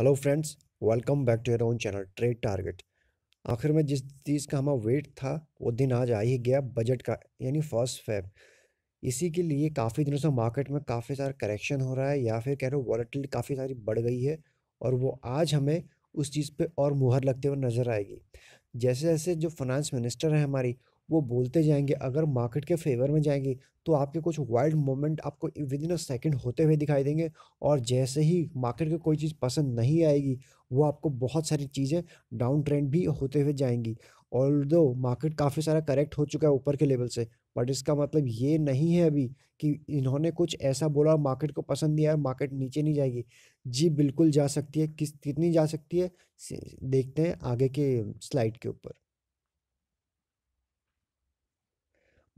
hello friends welcome back to your own channel trade target आखिर में जिस चीज़ का हमारा वेट था वो दिन आज आ ही गया बजट का यानी फर्स्ट फेब इसी के लिए काफ़ी दिनों से मार्केट में काफ़ी सारा करेक्शन हो रहा है या फिर कह रहे हो वॉलेटिलिटी काफ़ी सारी बढ़ गई है और वो आज हमें उस चीज़ पर और मुहर लगते हुए नज़र आएगी जैसे जैसे जो फाइनेंस मिनिस्टर हैं हमारी वो बोलते जाएंगे अगर मार्केट के फेवर में जाएंगे तो आपके कुछ वाइल्ड मोमेंट आपको विद इन अ सेकेंड होते हुए दिखाई देंगे और जैसे ही मार्केट को कोई चीज़ पसंद नहीं आएगी वो आपको बहुत सारी चीज़ें डाउन ट्रेंड भी होते हुए जाएंगी ऑल दो मार्केट काफ़ी सारा करेक्ट हो चुका है ऊपर के लेवल से बट इसका मतलब ये नहीं है अभी कि इन्होंने कुछ ऐसा बोला मार्केट को पसंद नहीं आया मार्केट नीचे नहीं जाएगी जी बिल्कुल जा सकती है किस कितनी जा सकती है देखते हैं आगे के स्लाइड के ऊपर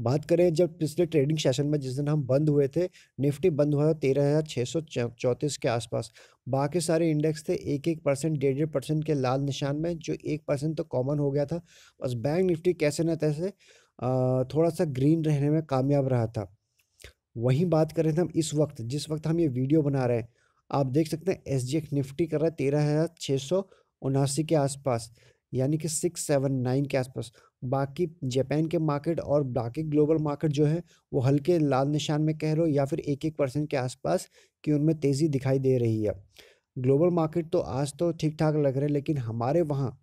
बात करें जब पिछले ट्रेडिंग सेशन में जिस दिन हम बंद हुए थे निफ्टी बंद हुआ था तेरह हज़ार छः सौ चौंतीस के आसपास बाकी सारे इंडेक्स थे एक एक परसेंट डेढ़ डेढ़ परसेंट के लाल निशान में जो एक परसेंट तो कॉमन हो गया था बस बैंक निफ्टी कैसे न तैसे थोड़ा सा ग्रीन रहने में कामयाब रहा था वहीं बात करें हम इस वक्त जिस वक्त हम ये वीडियो बना रहे हैं आप देख सकते हैं एस जी निफ्टी कर रहा है तेरह हज़ार छः सौ उनासी के आसपास यानी कि सिक्स सेवन नाइन के आसपास बाकी जापान के मार्केट और बाकी ग्लोबल मार्केट जो है वो हल्के लाल निशान में कह लो या फिर एक एक परसेंट के आसपास की उनमें तेज़ी दिखाई दे रही है ग्लोबल मार्केट तो आज तो ठीक ठाक लग रहे हैं लेकिन हमारे वहाँ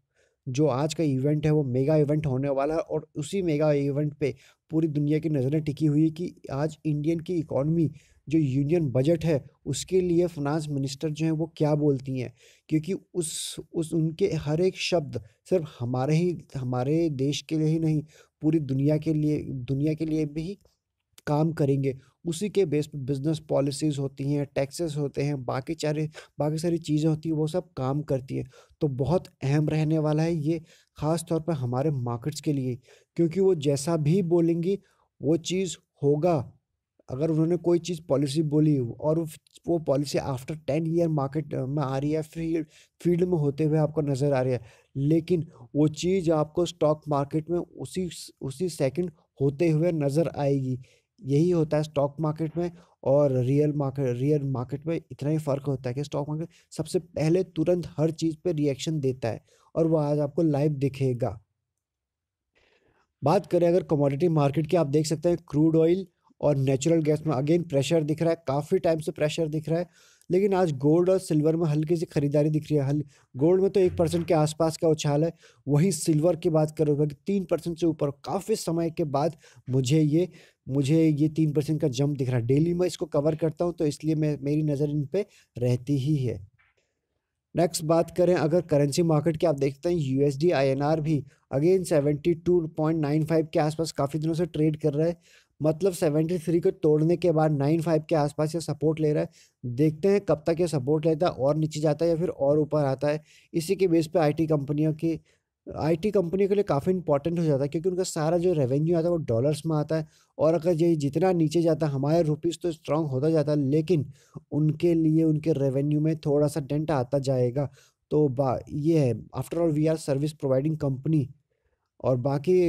जो आज का इवेंट है वो मेगा इवेंट होने वाला है और उसी मेगा इवेंट पे पूरी दुनिया की नज़रें टिकी हुई है कि आज इंडियन की इकॉनमी जो यूनियन बजट है उसके लिए फाइनेंस मिनिस्टर जो हैं वो क्या बोलती हैं क्योंकि उस उस उनके हर एक शब्द सिर्फ हमारे ही हमारे देश के लिए ही नहीं पूरी दुनिया के लिए दुनिया के लिए भी काम करेंगे उसी के बेस पर बिजनेस पॉलिसीज़ होती हैं टैक्सेस होते हैं बाकी सारे बाकी सारी चीज़ें होती हैं वो सब काम करती हैं तो बहुत अहम रहने वाला है ये ख़ास तौर पर हमारे मार्केट्स के लिए क्योंकि वो जैसा भी बोलेंगी वो चीज़ होगा अगर उन्होंने कोई चीज़ पॉलिसी बोली और वो policy after ten year market में आ रही है फील्ड फील्ड में होते हुए आपको नज़र आ रही है लेकिन वो चीज़ आपको स्टॉक मार्केट में उसी उसी सेकंड होते हुए नज़र आएगी यही होता है स्टॉक मार्केट में और रियल मार्केट रियल मार्केट में इतना ही फ़र्क होता है कि स्टॉक मार्केट सबसे पहले तुरंत हर चीज़ पे रिएक्शन देता है और वह आज आपको लाइव दिखेगा बात करें अगर कमोडिटी मार्केट की आप देख सकते हैं क्रूड ऑयल और नेचुरल गैस में अगेन प्रेशर दिख रहा है काफ़ी टाइम से प्रेशर दिख रहा है लेकिन आज गोल्ड और सिल्वर में हल्की सी खरीदारी दिख रही है हल गोल्ड में तो एक परसेंट के आसपास का उछाल है वहीं सिल्वर की बात करो कि तीन परसेंट से ऊपर काफ़ी समय के बाद मुझे ये मुझे ये तीन परसेंट का जंप दिख रहा है डेली मैं इसको कवर करता हूँ तो इसलिए मैं मेरी नज़र इन पर रहती ही है नेक्स्ट बात करें अगर करेंसी मार्केट की आप देखते हैं यू एस भी again seventy two point nine five के आसपास काफ़ी दिनों से ट्रेड कर रहा है मतलब सेवेंटी थ्री को तोड़ने के बाद नाइन फाइव के आसपास ये सपोर्ट ले रहा है देखते हैं कब तक ये सपोर्ट लेता है और नीचे जाता है या फिर और ऊपर आता है इसी के बेस पे आईटी कंपनियों की आईटी कंपनी के लिए काफ़ी इंपॉर्टेंट हो जाता है क्योंकि उनका सारा जो रेवेन्यू आता है वो डॉलर्स में आता है और अगर ये जितना नीचे जाता है हमारे रुपीज़ तो स्ट्रांग होता जाता है लेकिन उनके लिए उनके रेवेन्यू में थोड़ा सा डेंट आता जाएगा तो बा ये है after all we are service providing company और बाकी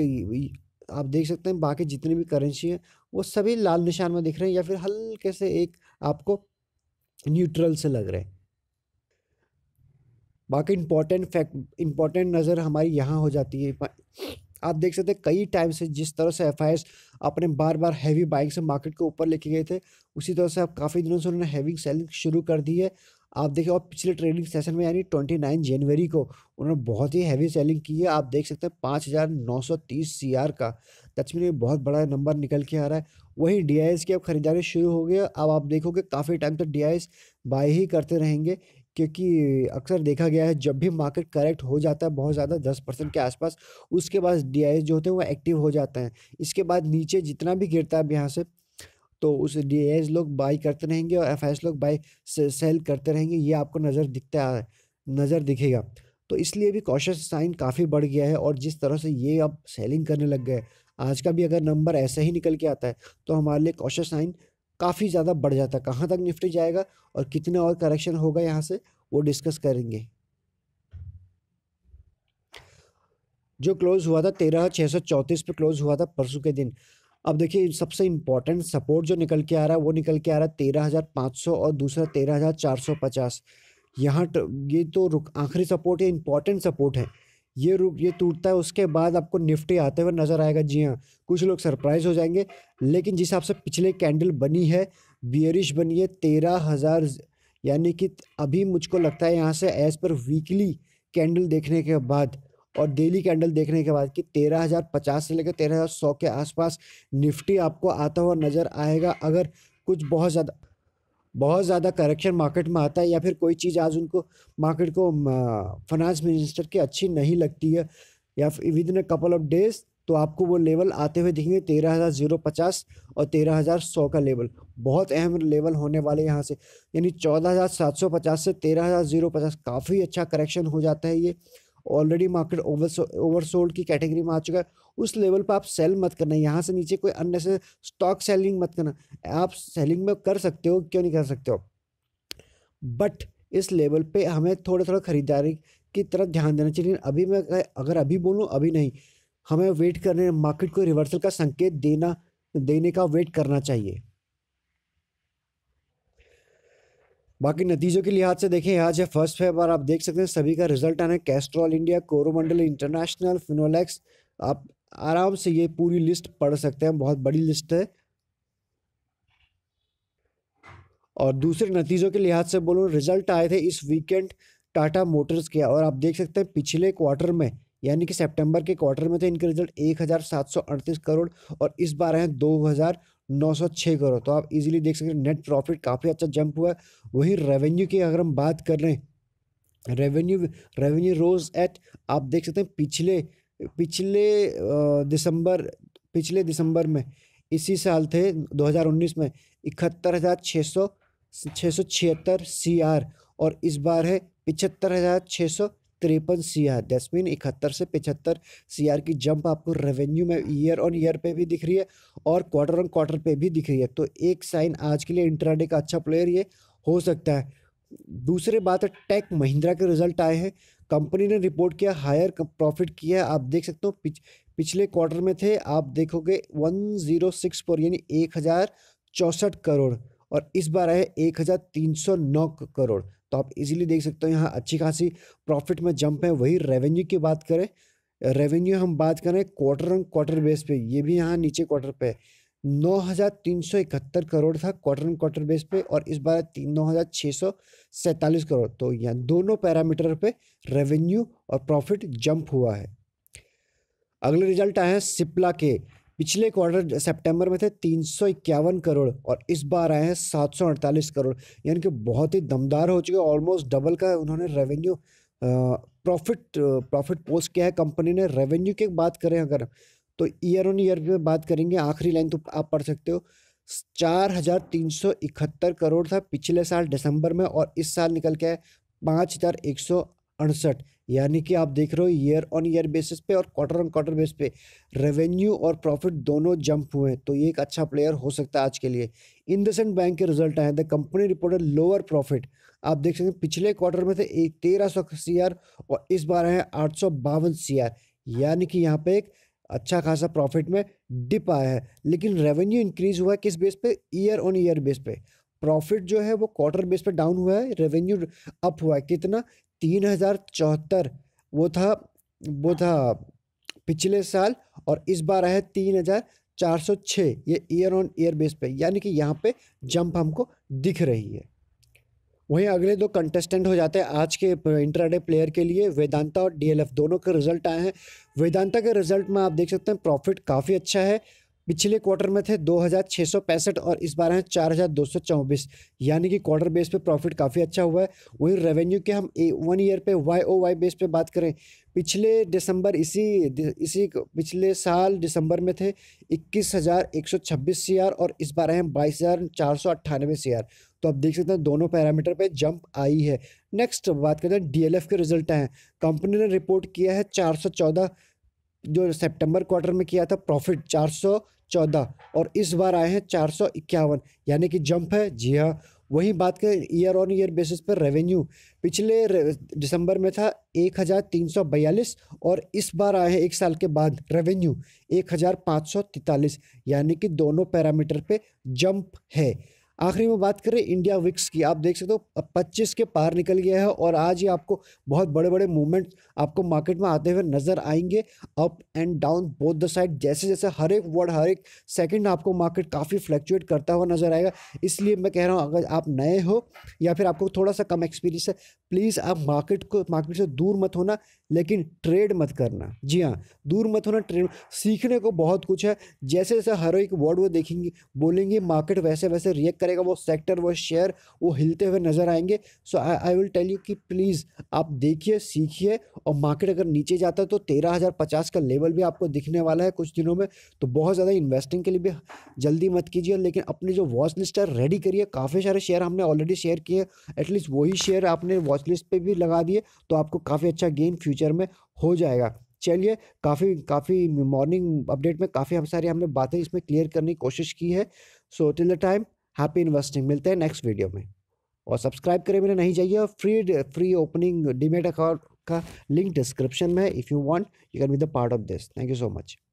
आप देख सकते हैं बाकी जितनी भी करेंसी हैं वो सभी लाल निशान में दिख रहे हैं या फिर हल्के से एक आपको न्यूट्रल से लग रहे हैं बाकी इम्पोर्टेंट फैक्ट इम्पोर्टेंट नज़र हमारी यहाँ हो जाती है आप देख सकते हैं कई टाइम से जिस तरह से एफ अपने बार बार हैवी बाइक से मार्केट के ऊपर लेके गए थे उसी तरह से आप काफ़ी दिनों से उन्होंने हैविंग सेलिंग शुरू कर दी है आप देखिए और पिछले ट्रेडिंग सेशन में यानी ट्वेंटी नाइन जनवरी को उन्होंने बहुत ही हैवी सेलिंग की है आप देख सकते हैं पाँच हज़ार नौ सौ तीस सी आर का दक्षिण में बहुत बड़ा नंबर निकल के आ रहा है वही डी आई एस की अब खरीदारी शुरू हो गई अब आप देखोगे काफ़ी टाइम तक तो डी आई एस बाई ही करते रहेंगे क्योंकि अक्सर देखा गया है जब भी मार्केट करेक्ट हो जाता है बहुत ज़्यादा दस परसेंट के आसपास उसके बाद डी आई एस जो होते हैं वो एक्टिव हो जाते हैं इसके बाद नीचे जितना भी गिरता है अब यहाँ से तो उस डी एज लोग बाई करते रहेंगे और एफ एस लोग बाई सेल करते रहेंगे ये आपको नज़र दिखता है नज़र दिखेगा तो इसलिए भी कॉशस साइन काफ़ी बढ़ गया है और जिस तरह से ये अब सेलिंग करने लग गए आज का भी अगर नंबर ऐसे ही निकल के आता है तो हमारे लिए कॉशस साइन काफ़ी ज़्यादा बढ़ जाता है कहाँ तक निफ्टी जाएगा और कितना और करेक्शन होगा यहाँ से वो डिस्कस करेंगे जो क्लोज़ हुआ था तेरह छः सौ चौंतीस पर क्लोज़ हुआ था परसों के दिन अब देखिए सबसे इम्पोर्टेंट सपोर्ट जो निकल के आ रहा है वो निकल के आ रहा है तेरह हज़ार पाँच सौ और दूसरा तेरह हज़ार चार सौ पचास यहाँ तो, ये तो रुक आखिरी सपोर्ट है इम्पोर्टेंट सपोर्ट है ये रुक ये टूटता है उसके बाद आपको निफ्टी आते हुए नज़र आएगा जी हाँ कुछ लोग सरप्राइज हो जाएंगे लेकिन जिस हिसाब से पिछले कैंडल बनी है बियरिश बनी है तेरह हज़ार यानी कि अभी मुझको लगता है यहाँ से एज़ पर वीकली कैंडल देखने के बाद और डेली कैंडल देखने के बाद कि 13,050 से लेकर 13,100 के आसपास निफ्टी आपको आता हुआ नज़र आएगा अगर कुछ बहुत ज़्यादा बहुत ज़्यादा करेक्शन मार्केट में आता है या फिर कोई चीज़ आज उनको मार्केट को फाइनेंस मिनिस्टर की अच्छी नहीं लगती है या within a couple of days तो आपको वो लेवल आते हुए दिखेंगे तेरह हज़ार जीरो पचास और तेरह हज़ार सौ का लेवल बहुत अहम लेवल होने वाले यहाँ से यानी चौदह हज़ार सात सौ पचास से तेरह हज़ार जीरो पचास काफ़ी अच्छा करेक्शन हो जाता है ये ऑलरेडी मार्केट ओवर ओवरसोल्ड की कैटेगरी में आ चुका है उस लेवल पर आप सेल मत करना यहाँ से नीचे कोई अननेसेसरी स्टॉक सेलिंग मत करना आप सेलिंग में कर सकते हो क्यों नहीं कर सकते हो बट इस लेवल पे हमें थोड़ा थोड़ा खरीदारी की तरफ ध्यान देना चाहिए अभी मैं अगर अभी बोलूँ अभी नहीं हमें वेट करने मार्केट को रिवर्सल का संकेत देना देने का वेट करना चाहिए बाकी नतीजों के लिहाज से देखें आज है फर्स्ट फेब आप देख सकते हैं सभी का रिजल्ट आना है Castrol India Coromandel International Finolex आप आराम से ये पूरी लिस्ट पढ़ सकते हैं बहुत बड़ी लिस्ट है और दूसरे नतीजों के लिहाज से बोलूँ रिजल्ट आए थे इस वीकेंड टाटा मोटर्स के और आप देख सकते हैं पिछले क्वार्टर में यानी कि सितंबर के क्वार्टर में थे इनके रिजल्ट एक करोड़ और इस बार हैं दो नौ सौ छः करोड़ तो आप इजीली देख सकते हैं नेट प्रॉफिट काफ़ी अच्छा जंप हुआ है वहीं रेवेन्यू की अगर हम बात कर रहे हैं रेवेन्यू रेवेन्यू रोज एट आप देख सकते हैं पिछले पिछले दिसंबर पिछले दिसंबर में इसी साल थे 2019 में इकहत्तर हज़ार छः सौ छः सौ छिहत्तर सी आर और इस बार है पिछहत्तर हज़ार छः सौ तिरपन सी आर दैट्स मीन इकहत्तर से पिछहत्तर सी आर की जंप आपको रेवेन्यू में ईयर ऑन ईयर पे भी दिख रही है और क्वार्टर ऑन क्वार्टर पे भी दिख रही है तो एक साइन आज के लिए इंटराडे का अच्छा प्लेयर ये हो सकता है दूसरी बात है टेक महिंद्रा के रिजल्ट आए हैं कंपनी ने रिपोर्ट किया हायर प्रॉफिट किया आप देख सकते हो पिछ, पिछले क्वार्टर में थे आप देखोगे वन जीरो सिक्स पर यानी एक हज़ार चौंसठ करोड़ और इस बार आए एक हज़ार तीन सौ नौ करोड़ तो आप इजीली देख सकते हो यहाँ अच्छी खासी प्रॉफिट में जंप है वही रेवेन्यू की बात करें रेवेन्यू हम बात करें क्वार्टर ऑन क्वार्टर बेस पे ये भी यहाँ नीचे क्वार्टर पे नौ हज़ार तीन सौ इकहत्तर करोड़ था क्वार्टर ऑन क्वार्टर बेस पे और इस बार नौ हज़ार सौ सैंतालीस करोड़ तो यहाँ दोनों पैरामीटर पे रेवेन्यू और प्रॉफिट जंप हुआ है अगले रिजल्ट आए हैं सिप्ला के पिछले क्वार्टर सितंबर में थे तीन करोड़ और इस बार आए हैं अड़तालीस करोड़ यानी कि बहुत ही दमदार हो चुके ऑलमोस्ट डबल का उन्होंने रेवेन्यू प्रॉफिट प्रॉफिट पोस्ट किया है कंपनी ने रेवेन्यू की बात करें अगर तो ईयर ऑन ईयर में बात करेंगे आखिरी लाइन तो आप पढ़ सकते हो चार हजार तीन सौ इकहत्तर करोड़ था पिछले साल दिसंबर में और इस साल निकल के पाँच हजार एक सौ अड़सठ यानी कि आप देख रहे हो ईयर ऑन ईयर बेसिस पे और क्वार्टर ऑन क्वार्टर बेस पे रेवेन्यू और प्रॉफिट दोनों जंप हुए हैं तो ये एक अच्छा प्लेयर हो सकता है आज के लिए इन सेंट बैंक के रिजल्ट आए the company reported lower profit आप देख सकते हैं पिछले क्वार्टर में थे एक तेरह सौ सी आर और इस बार है आठ सौ बावन सी आर यानी कि यहाँ पे एक अच्छा खासा प्रॉफिट में डिप आया है लेकिन रेवेन्यू इंक्रीज हुआ है किस बेस पे ईयर ऑन ईयर बेस पे प्रॉफिट जो है वो क्वार्टर बेस पे डाउन हुआ है रेवेन्यू अप हुआ है कितना तीन हज़ार चौहत्तर वो था वो था पिछले साल और इस बार आया तीन हज़ार चार सौ छः ये ईयर ऑन ईयर बेस पे यानी कि यहाँ पे जंप हमको दिख रही है वहीं अगले दो कंटेस्टेंट हो जाते हैं आज के इंटरडे प्लेयर के लिए वेदांता और डीएलएफ दोनों के रिजल्ट आए हैं वेदांता के रिजल्ट में आप देख सकते हैं प्रॉफिट काफ़ी अच्छा है पिछले क्वार्टर में थे दो और इस बार हैं चार यानी कि क्वार्टर बेस पे प्रॉफिट काफ़ी अच्छा हुआ है वहीं रेवेन्यू के हम वन ईयर पे वाई ओ वाई बेस पे बात करें पिछले दिसंबर इसी इसी पिछले साल दिसंबर में थे इक्कीस हज़ार एक सौ छब्बीस सी आर और इस बार हैं बाईस हज़ार चार सौ अट्ठानवे सी आर तो आप देख सकते हैं दोनों पैरामीटर पे जंप आई है नेक्स्ट बात करते हैं डीएलएफ के रिजल्ट हैं कंपनी ने रिपोर्ट किया है चार सौ चौदह जो सितंबर क्वार्टर में किया था प्रॉफिट चार सौ चौदह और इस बार आए हैं चार सौ इक्यावन यानी कि जंप है जी हाँ वही बात करें ईयर ऑन ईयर बेसिस पर रेवेन्यू पिछले दिसंबर में था एक हज़ार तीन सौ बयालीस और इस बार आए हैं एक साल के बाद रेवेन्यू एक हज़ार पाँच सौ तैतालीस यानी कि दोनों पैरामीटर पे जंप है आखिरी में बात करें इंडिया विक्स की आप देख सकते हो पच्चीस के पार निकल गया है और आज ही आपको बहुत बड़े बड़े मूवमेंट आपको मार्केट में आते हुए नजर आएंगे up and down both the side जैसे जैसे हर एक वर्ड हर एक सेकंड आपको मार्केट काफ़ी फ्लक्चुएट करता हुआ नजर आएगा इसलिए मैं कह रहा हूँ अगर आप नए हो या फिर आपको थोड़ा सा कम एक्सपीरियंस है प्लीज़ आप मार्केट को मार्केट से दूर मत होना लेकिन ट्रेड मत करना जी हाँ दूर मत होना ट्रेड सीखने को बहुत कुछ है जैसे जैसे हर एक वर्ड वो देखेंगे बोलेंगे मार्केट वैसे वैसे रिएक्ट करेगा वो सेक्टर वो शेयर वो हिलते हुए नज़र आएंगे so I will tell you कि प्लीज़ आप देखिए सीखिए और मार्केट अगर नीचे जाता है तो तेरह हज़ार पचास का लेवल भी आपको दिखने वाला है कुछ दिनों में तो बहुत ज़्यादा इन्वेस्टिंग के लिए भी जल्दी मत कीजिए लेकिन अपनी जो वॉच लिस्ट है रेडी करिए काफ़ी सारे शेयर हमने ऑलरेडी शेयर किए एटलीस्ट वही शेयर आपने वॉच वॉच लिस्ट पर भी लगा दिए तो आपको काफ़ी अच्छा गेन फ्यूचर में हो जाएगा चलिए काफ़ी काफ़ी मॉर्निंग अपडेट में काफ़ी हम सारी हमने बातें इसमें क्लियर करने की कोशिश की है so till the time happy investing मिलते हैं नेक्स्ट वीडियो में और सब्सक्राइब करें मेरे नहीं जाइए और free free opening demat account का लिंक डिस्क्रिप्शन में if you want you can be the part of this thank you so much